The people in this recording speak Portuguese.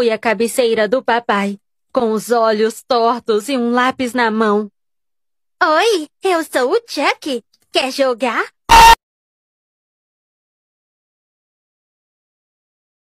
Fui à cabeceira do papai, com os olhos tortos e um lápis na mão. Oi, eu sou o Chuck. Quer jogar?